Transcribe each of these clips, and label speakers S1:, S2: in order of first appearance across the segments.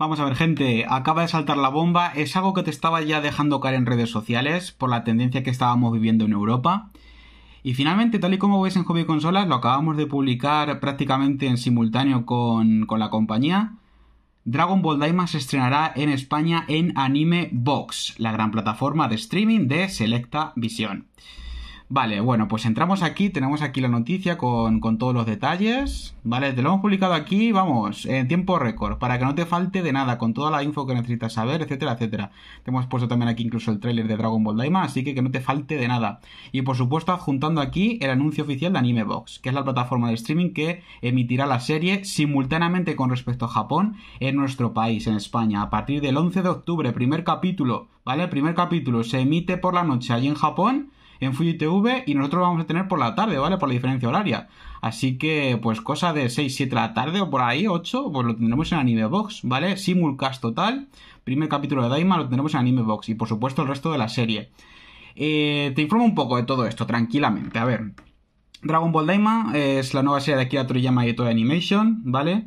S1: Vamos a ver, gente, acaba de saltar la bomba. Es algo que te estaba ya dejando caer en redes sociales por la tendencia que estábamos viviendo en Europa. Y finalmente, tal y como veis en Hobby Consolas, lo acabamos de publicar prácticamente en simultáneo con, la compañía. Dragon Ball Daima se estrenará en España en Anime Box, la gran plataforma de streaming de Selecta Visión. Vale, bueno, pues entramos aquí, tenemos aquí la noticia con, todos los detalles, ¿vale? Te lo hemos publicado aquí, vamos, en tiempo récord, para que no te falte de nada, con toda la info que necesitas saber, etcétera, etcétera. Te hemos puesto también aquí incluso el tráiler de Dragon Ball Daima, así que que no te falte de nada. Y por supuesto, adjuntando aquí el anuncio oficial de Box que es la plataforma de streaming que emitirá la serie simultáneamente con respecto a Japón en nuestro país, en España, a partir del 11 de octubre, primer capítulo, ¿vale? El primer capítulo se emite por la noche allí en Japón en Fuji TV y nosotros lo vamos a tener por la tarde, ¿vale? Por la diferencia horaria. Así que, pues, cosa de 6, 7 de la tarde o por ahí, 8, pues lo tendremos en Anime Box, ¿vale? Simulcast total. Primer capítulo de Daima lo tendremos en Anime Box y, por supuesto, el resto de la serie. Eh, te informo un poco de todo esto, tranquilamente. A ver, Dragon Ball Daima es la nueva serie de Akira Toriyama y de Animation, ¿vale?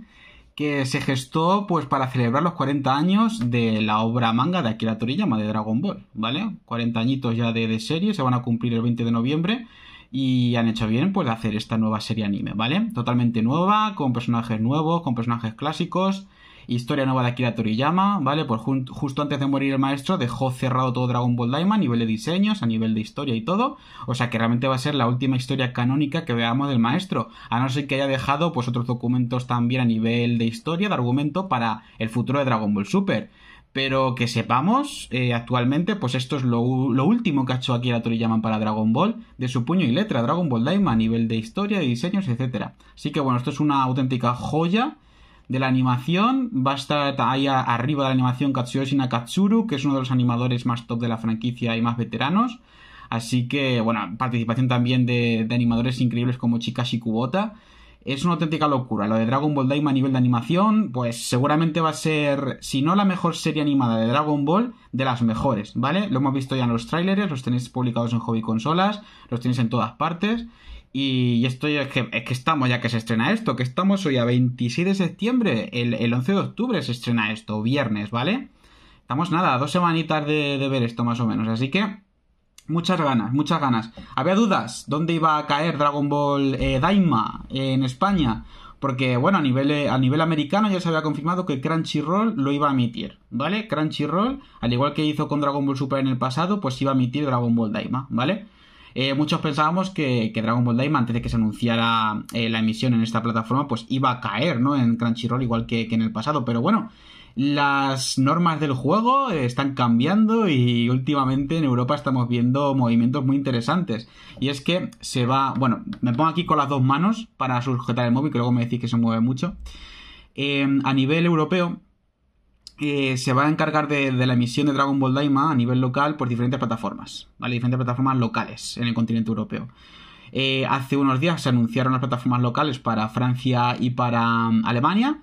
S1: que se gestó pues para celebrar los 40 años de la obra manga de Akira Toriyama de Dragon Ball, ¿vale? 40 añitos ya de, serie, se van a cumplir el 20 de noviembre y han hecho bien pues de hacer esta nueva serie anime, ¿vale? Totalmente nueva, con personajes nuevos, con personajes clásicos Historia nueva de Akira Toriyama, ¿vale? Pues justo antes de morir el maestro dejó cerrado todo Dragon Ball Daima a nivel de diseños, a nivel de historia y todo. O sea que realmente va a ser la última historia canónica que veamos del maestro. A no ser que haya dejado pues otros documentos también a nivel de historia, de argumento para el futuro de Dragon Ball Super. Pero que sepamos, eh, actualmente, pues esto es lo, último que ha hecho Akira Toriyama para Dragon Ball, de su puño y letra, Dragon Ball Daima, a nivel de historia, de diseños, etc. Así que bueno, esto es una auténtica joya de la animación. Va a estar ahí arriba de la animación Katsuyoshi Nakatsuru, que es uno de los animadores más top de la franquicia y más veteranos. Así que, bueno, participación también de, animadores increíbles como Chikashi Kubota. Es una auténtica locura. Lo de Dragon Ball Daima a nivel de animación, pues seguramente va a ser, si no la mejor serie animada de Dragon Ball, de las mejores, ¿vale? Lo hemos visto ya en los tráileres, los tenéis publicados en Hobby Consolas, los tenéis en todas partes. Y esto es que, estamos ya que se estrena esto, que estamos hoy a 26 de septiembre, el, 11 de octubre se estrena esto, viernes, ¿vale? Estamos nada, dos semanitas de, de, ver esto más o menos, así que muchas ganas, muchas ganas. Había dudas, ¿dónde iba a caer Dragon Ball eh, Daima en España? Porque, bueno, a nivel, eh, a nivel americano ya se había confirmado que Crunchyroll lo iba a emitir, ¿vale? Crunchyroll, al igual que hizo con Dragon Ball Super en el pasado, pues iba a emitir Dragon Ball Daima, ¿vale? Eh, muchos pensábamos que, Dragon Ball Daima, antes de que se anunciara eh, la emisión en esta plataforma, pues iba a caer, ¿no? En Crunchyroll, igual que, en el pasado. Pero bueno, las normas del juego están cambiando y últimamente en Europa estamos viendo movimientos muy interesantes. Y es que se va, bueno, me pongo aquí con las dos manos para sujetar el móvil, que luego me decís que se mueve mucho. Eh, a nivel europeo se va a encargar de, la emisión de Dragon Ball Daima a nivel local por diferentes plataformas, ¿vale? Diferentes plataformas locales en el continente europeo. Eh, hace unos días se anunciaron las plataformas locales para Francia y para mm, Alemania.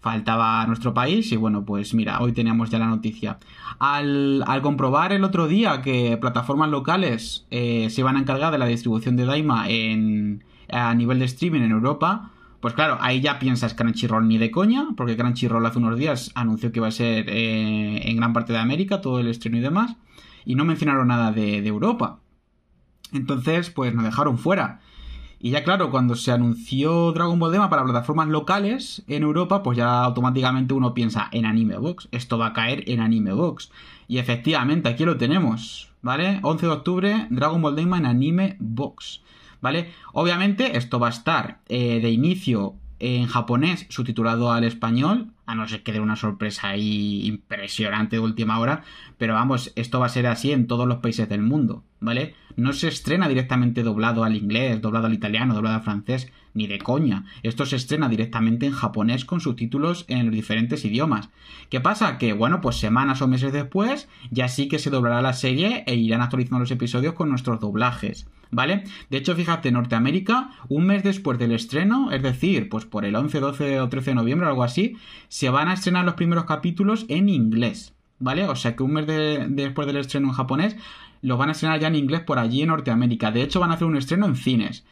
S1: Faltaba nuestro país y bueno, pues mira, hoy teníamos ya la noticia. Al, comprobar el otro día que plataformas locales eh, se van a encargar de la distribución de Daima a nivel de streaming en Europa, pues claro, ahí ya piensas Crunchyroll ni de coña, porque Crunchyroll hace unos días anunció que iba a ser eh, en gran parte de América, todo el estreno y demás, y no mencionaron nada de, de Europa. Entonces, pues nos dejaron fuera. Y ya claro, cuando se anunció Dragon Ball Dema para plataformas locales en Europa, pues ya automáticamente uno piensa en Anime Box. Esto va a caer en Anime Box. Y efectivamente, aquí lo tenemos, ¿vale? 11 de octubre, Dragon Ball Dema en Anime Box. ¿vale? Obviamente esto va a estar eh, de inicio en japonés subtitulado al español, a no ser que dé una sorpresa ahí impresionante de última hora, pero vamos, esto va a ser así en todos los países del mundo, ¿vale? no se estrena directamente doblado al inglés, doblado al italiano, doblado al francés, ni de coña. Esto se estrena directamente en japonés con subtítulos en los diferentes idiomas. ¿Qué pasa? Que, bueno, pues semanas o meses después ya sí que se doblará la serie e irán actualizando los episodios con nuestros doblajes. ¿Vale? De hecho, fíjate, Norteamérica, un mes después del estreno, es decir, pues por el 11, 12 o 13 de noviembre, o algo así, se van a estrenar los primeros capítulos en inglés. ¿vale? O sea que un mes después del estreno en japonés, los van a estrenar ya en inglés por allí en Norteamérica. De hecho, van a hacer un estreno en cines.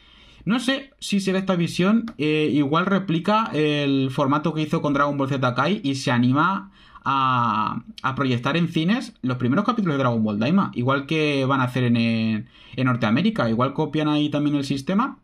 S1: No sé si será esta visión, eh, igual replica el formato que hizo con Dragon Ball Z Akai y se anima a, proyectar en cines los primeros capítulos de Dragon Ball Daima, igual que van a hacer en, en, Norteamérica, igual copian ahí también el sistema,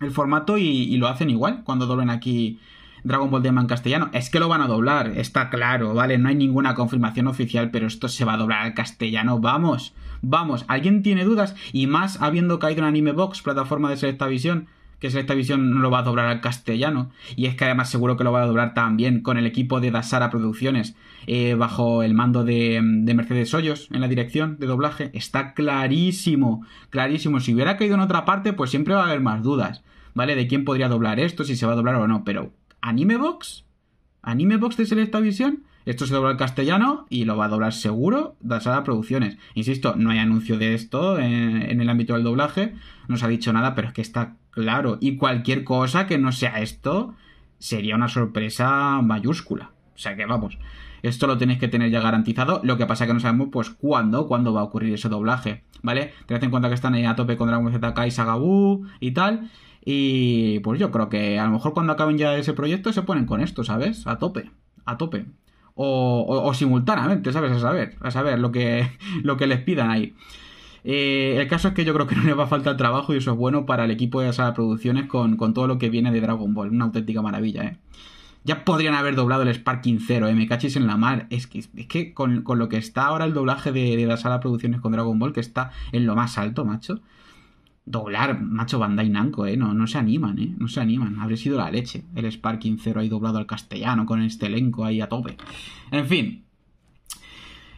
S1: el formato y, y lo hacen igual cuando doblen aquí Dragon Ball Demon castellano. Es que lo van a doblar, está claro, ¿vale? No hay ninguna confirmación oficial, pero esto se va a doblar al castellano. Vamos, vamos. ¿Alguien tiene dudas? Y más habiendo caído en Anime Box, plataforma de Selecta Visión, que Selecta Visión no lo va a doblar al castellano. Y es que además seguro que lo va a doblar también con el equipo de Dasara Producciones, eh, bajo el mando de, de Mercedes Hoyos en la dirección de doblaje. Está clarísimo, clarísimo. Si hubiera caído en otra parte, pues siempre va a haber más dudas. ¿Vale? De quién podría doblar esto, si se va a doblar o no, pero Animebox, Animebox de Selecta Visión. Esto se dobla al castellano y lo va a doblar seguro Dasada Producciones. Insisto, no hay anuncio de esto en, el ámbito del doblaje, no se ha dicho nada, pero es que está claro. Y cualquier cosa que no sea esto sería una sorpresa mayúscula. O sea que vamos, esto lo tenéis que tener ya garantizado. Lo que pasa es que no sabemos pues cuándo, cuándo va a ocurrir ese doblaje, ¿vale? Tened en cuenta que están ahí a tope con Dragon ZK y Sagabu y tal. Y pues yo creo que a lo mejor cuando acaben ya ese proyecto se ponen con esto, ¿sabes? A tope, a tope. O, simultáneamente, ¿sabes? A saber, a saber lo que, lo que les pidan ahí. Eh, el caso es que yo creo que no les va a faltar trabajo y eso es bueno para el equipo de esas producciones con, con todo lo que viene de Dragon Ball. Una auténtica maravilla, ¿eh? ya podrían haber doblado el Sparking 0 ¿eh? me en la mar. Es que, con, lo que está ahora el doblaje de, la sala producciones con Dragon Ball, que está en lo más alto, macho. Doblar, macho Bandai Namco, ¿eh? No, no se animan, ¿eh? No se animan. Habría sido la leche. El Sparking 0 ahí doblado al castellano con este elenco ahí a tope. En fin,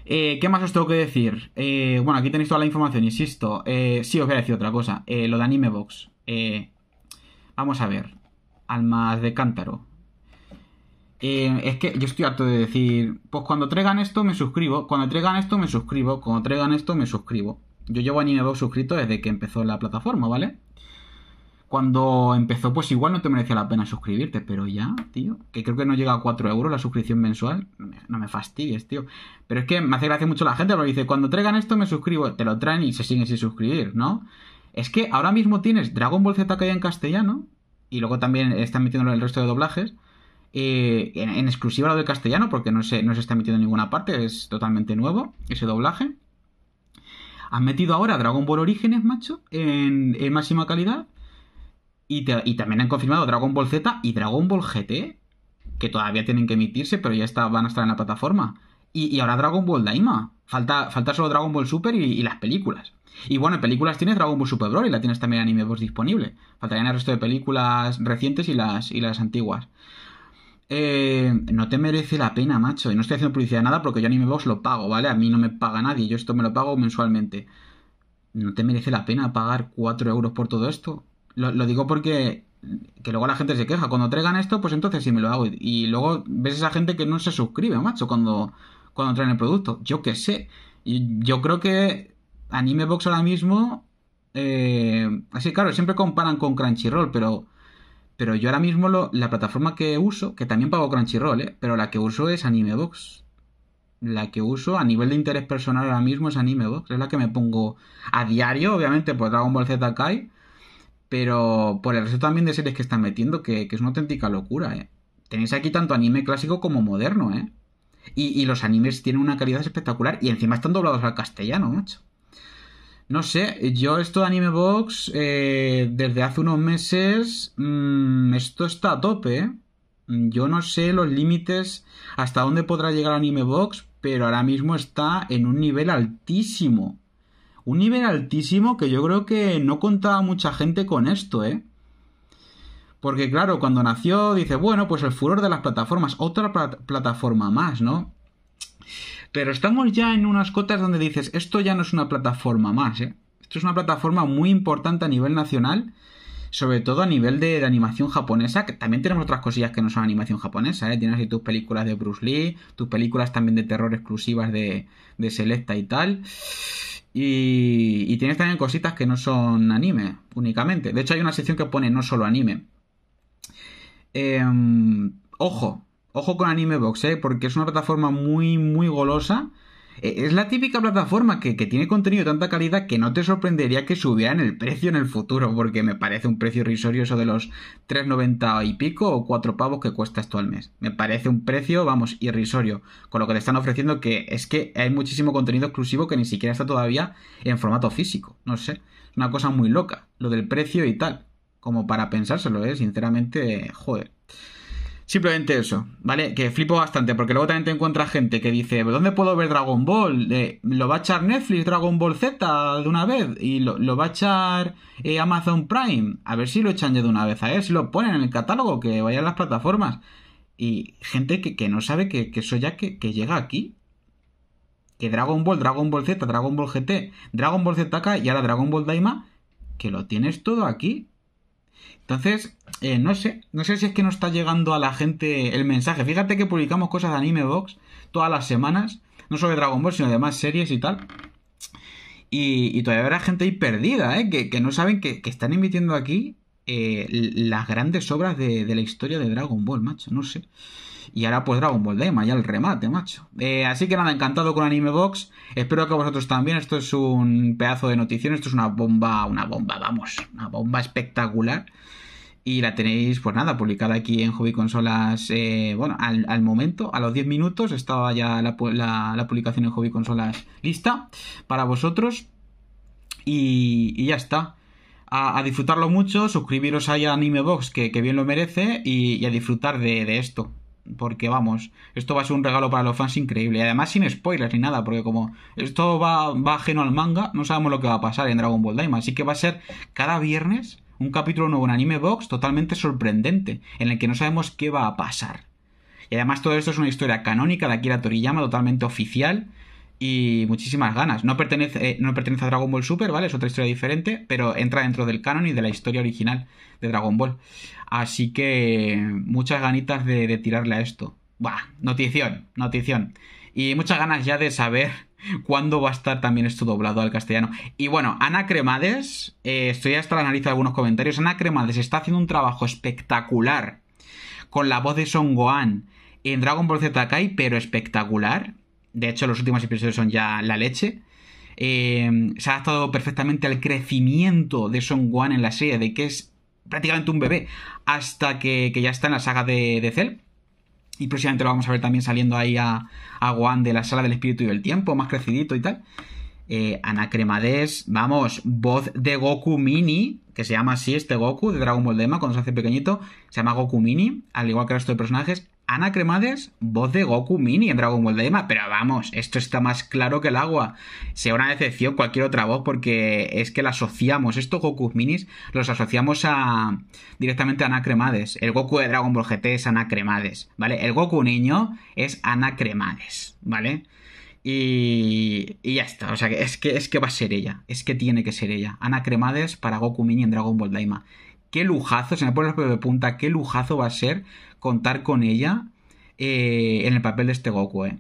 S1: eh, ¿Qué más os tengo que decir? Eh, bueno, aquí tenéis toda la información, insisto. Eh, sí, os voy a decir otra cosa. lo de Anime Box. vamos a ver. Almas de Cántaro. Eh, es que yo estoy harto de decir, pues cuando traigan esto me suscribo, cuando traigan esto me suscribo, cuando traigan esto me suscribo. Yo llevo Anime Box suscrito desde que empezó la plataforma, ¿vale? Cuando empezó, pues igual no te merecía la pena suscribirte, pero ya, tío, que creo que no llega a 4 euros la suscripción mensual, no me fastidies, tío. Pero es que me hace gracia mucho la gente, porque dice, cuando traigan esto me suscribo, te lo traen y se siguen sin suscribir, ¿no? Es que ahora mismo tienes Dragon Ball Z que hay en castellano, y luego también están metiéndolo el resto de doblajes, eh, en, exclusiva lo del castellano, porque no se, no se está emitiendo en ninguna parte, es totalmente nuevo ese doblaje. Han metido ahora Dragon Ball Orígenes, macho, en, máxima calidad. Y, también han confirmado Dragon Ball Z y Dragon Ball GT, que todavía tienen que emitirse, pero ya está, van a estar en la plataforma. Y, ahora Dragon Ball Daima. Falta, solo Dragon Ball Super y, las películas. Y bueno, en películas tienes Dragon Ball Super y la tienes también Anime boss disponible. Faltarían el resto de películas recientes y las, y las antiguas. Eh, no te merece la pena, macho. Y no estoy haciendo publicidad de nada porque yo Animebox lo pago, ¿vale? A mí no me paga nadie, yo esto me lo pago mensualmente. ¿No te merece la pena pagar 4 euros por todo esto? Lo, digo porque que luego la gente se queja. Cuando traigan esto, pues entonces sí me lo hago. Y, luego ves esa gente que no se suscribe, macho, cuando, cuando traen el producto. Yo qué sé. Y yo creo que Anime Box ahora mismo... Eh, así claro, siempre comparan con Crunchyroll, pero pero yo ahora mismo la plataforma que uso, que también pago Crunchyroll, ¿eh? pero la que uso es Animebox. La que uso a nivel de interés personal ahora mismo es Animebox. Es la que me pongo a diario, obviamente, por Dragon Ball Z Kai. Pero por el resto también de series que están metiendo, que, es una auténtica locura, ¿eh? Tenéis aquí tanto anime clásico como moderno, ¿eh? Y, y los animes tienen una calidad espectacular y encima están doblados al castellano, macho. No sé, yo esto de Anime Box eh, desde hace unos meses, mm, esto está a tope. ¿eh? Yo no sé los límites hasta dónde podrá llegar Anime Box, pero ahora mismo está en un nivel altísimo. Un nivel altísimo que yo creo que no contaba mucha gente con esto, ¿eh? Porque claro, cuando nació dice, bueno, pues el furor de las plataformas, otra plataforma más, ¿no? Pero estamos ya en unas cotas donde dices, esto ya no es una plataforma más, ¿eh? Esto es una plataforma muy importante a nivel nacional, sobre todo a nivel de, animación japonesa, que también tenemos otras cosillas que no son animación japonesa, ¿eh? Tienes ahí tus películas de Bruce Lee, tus películas también de terror exclusivas de, de Selecta y tal. Y, tienes también cositas que no son anime únicamente. De hecho, hay una sección que pone no solo anime. Em, ojo, Ojo con Anime eh, porque es una plataforma muy, muy golosa. E, es la típica plataforma que, tiene contenido de tanta calidad que no te sorprendería que subieran el precio en el futuro, porque me parece un precio irrisorio eso de los 3,90 y pico o 4 pavos que cuesta esto al mes. Me parece un precio, vamos, irrisorio, con lo que le están ofreciendo que es que hay muchísimo contenido exclusivo que ni siquiera está todavía en formato físico, no sé. Es una cosa muy loca, lo del precio y tal, como para pensárselo, ¿eh? Sinceramente, joder. Simplemente eso, ¿vale? Que flipo bastante, porque luego también te encuentras gente que dice, ¿dónde puedo ver Dragon Ball? ¿Lo va a echar Netflix, Dragon Ball Z de una vez? ¿Y lo, va a echar eh, Amazon Prime? A ver si lo echan ya de una vez, a ver si lo ponen en el catálogo, que vayan las plataformas. Y gente que, no sabe que, eso ya que, llega aquí. Que Dragon Ball, Dragon Ball Z, Dragon Ball GT, Dragon Ball Z ZK y ahora Dragon Ball Daima, que lo tienes todo aquí entonces, eh, no sé, no sé si es que no está llegando a la gente el mensaje. Fíjate que publicamos cosas de Anime Box todas las semanas, no solo de Dragon Ball, sino de más series y tal. Y, todavía habrá gente ahí perdida, ¿eh? que, no saben que, están emitiendo aquí eh, las grandes obras de, de la historia de Dragon Ball, macho, no sé. Y ahora pues Dragon Ball Daima, ya el remate, macho. Eh, así que nada, encantado con Anime Box. Espero que vosotros también. Esto es un pedazo de notición, esto es una bomba, una bomba, vamos, una bomba espectacular. Y la tenéis, pues nada, publicada aquí en Hobby Consolas. Eh, bueno, al, momento, a los 10 minutos, estaba ya la, publicación en Hobby Consolas lista para vosotros. Y, ya está. A, disfrutarlo mucho, suscribiros ahí a Anime Box, que, bien lo merece, y, a disfrutar de esto porque vamos, esto va a ser un regalo para los fans increíble. Y además sin spoilers ni nada, porque como esto va, va ajeno al manga, no sabemos lo que va a pasar en Dragon Ball Daima. Así que va a ser cada viernes un capítulo nuevo en Anime Box totalmente sorprendente, en el que no sabemos qué va a pasar. Y además todo esto es una historia canónica de Akira Toriyama, totalmente oficial, y muchísimas ganas. No pertenece, eh, no pertenece a Dragon Ball Super, ¿vale? Es otra historia diferente, pero entra dentro del canon y de la historia original de Dragon Ball. Así que muchas ganitas de, tirarle a esto. Buah, notición, notición. Y muchas ganas ya de saber cuándo va a estar también esto doblado al castellano. Y bueno, Ana Cremades, eh, estoy hasta la nariz de algunos comentarios. Ana Cremades está haciendo un trabajo espectacular con la voz de Son Gohan en Dragon Ball Z Kai, pero espectacular de hecho los últimos episodios son ya la leche. Eh, se ha adaptado perfectamente al crecimiento de Son Juan en la serie, de que es prácticamente un bebé, hasta que, ya está en la saga de, Cell. Y próximamente lo vamos a ver también saliendo ahí a, a de la sala del espíritu y del tiempo, más crecidito y tal. Eh, Anacremades, vamos, voz de Goku Mini, que se llama así este Goku de Dragon Ball Dema cuando se hace pequeñito, se llama Goku Mini, al igual que el resto de personajes, Ana Cremades, voz de Goku Mini en Dragon Ball Daima, pero vamos, esto está más claro que el agua. Sea una decepción cualquier otra voz porque es que la asociamos, estos Goku Minis los asociamos a directamente a Ana Cremades. El Goku de Dragon Ball GT es Ana Cremades, ¿vale? El Goku niño es Ana Cremades, ¿vale? Y, y, ya está. O sea, que es, que, es que va a ser ella. Es que tiene que ser ella. Ana Cremades para Goku Mini en Dragon Ball Daima. Qué lujazo, se me pone los de punta. Qué lujazo va a ser contar con ella eh, en el papel de este Goku, ¿eh?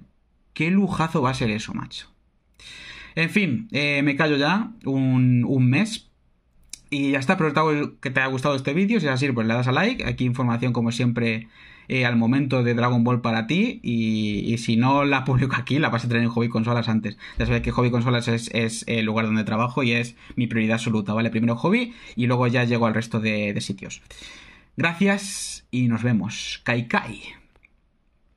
S1: Qué lujazo va a ser eso, macho. En fin, eh, me callo ya un, mes y ya está, pero espero que te haya gustado este vídeo. Si es así, pues le das a like. Aquí información, como siempre, eh, al momento de Dragon Ball para ti. Y, si no la publico aquí, la vas a tener en Hobby Consolas antes. Ya sabéis que Hobby Consolas es, el lugar donde trabajo y es mi prioridad absoluta, ¿vale? Primero Hobby y luego ya llego al resto de sitios. Gracias y nos vemos. Kai Kai.